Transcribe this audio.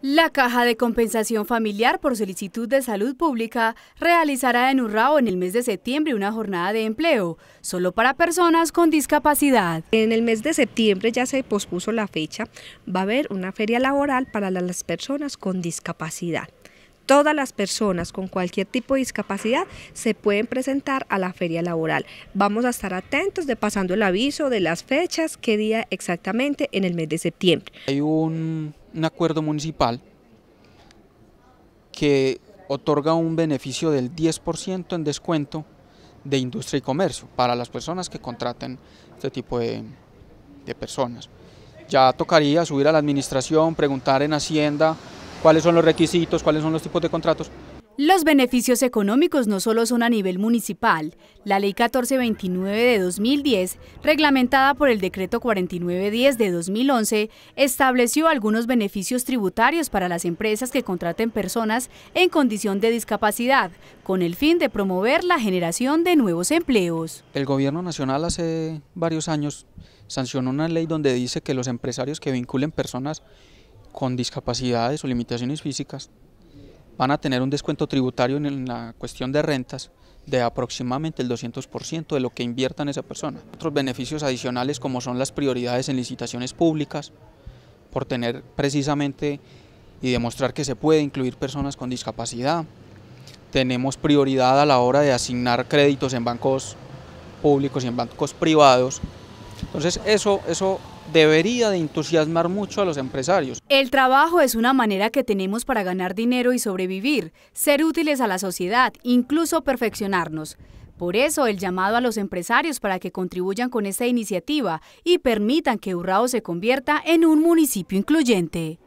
La Caja de Compensación Familiar por Solicitud de Salud Pública realizará en Urrao en el mes de septiembre una jornada de empleo, solo para personas con discapacidad. En el mes de septiembre ya se pospuso la fecha, va a haber una feria laboral para las personas con discapacidad todas las personas con cualquier tipo de discapacidad se pueden presentar a la feria laboral. Vamos a estar atentos de pasando el aviso de las fechas, qué día exactamente en el mes de septiembre. Hay un, acuerdo municipal que otorga un beneficio del 10% en descuento de industria y comercio para las personas que contraten este tipo de personas. Ya tocaría subir a la administración, preguntar en Hacienda cuáles son los requisitos, cuáles son los tipos de contratos. Los beneficios económicos no solo son a nivel municipal. La Ley 1429 de 2010, reglamentada por el Decreto 4910 de 2011, estableció algunos beneficios tributarios para las empresas que contraten personas en condición de discapacidad, con el fin de promover la generación de nuevos empleos. El Gobierno Nacional hace varios años sancionó una ley donde dice que los empresarios que vinculen personas con discapacidades o limitaciones físicas van a tener un descuento tributario en la cuestión de rentas de aproximadamente el 200% de lo que inviertan esa persona. Otros beneficios adicionales como son las prioridades en licitaciones públicas, por tener precisamente y demostrar que se puede incluir personas con discapacidad. Tenemos prioridad a la hora de asignar créditos en bancos públicos y en bancos privados. Entonces eso, eso debería de entusiasmar mucho a los empresarios. El trabajo es una manera que tenemos para ganar dinero y sobrevivir, ser útiles a la sociedad, incluso perfeccionarnos. Por eso el llamado a los empresarios para que contribuyan con esta iniciativa y permitan que Urrao se convierta en un municipio incluyente.